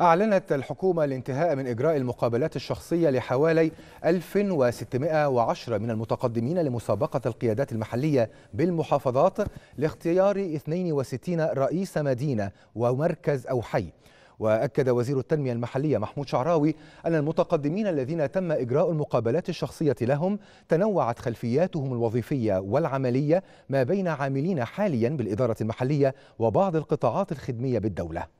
أعلنت الحكومة الانتهاء من إجراء المقابلات الشخصية لحوالي 1610 من المتقدمين لمسابقة القيادات المحلية بالمحافظات لاختيار 62 رئيس مدينة ومركز أو حي وأكد وزير التنمية المحلية محمود شعراوي أن المتقدمين الذين تم إجراء المقابلات الشخصية لهم تنوعت خلفياتهم الوظيفية والعملية ما بين عاملين حاليا بالإدارة المحلية وبعض القطاعات الخدمية بالدولة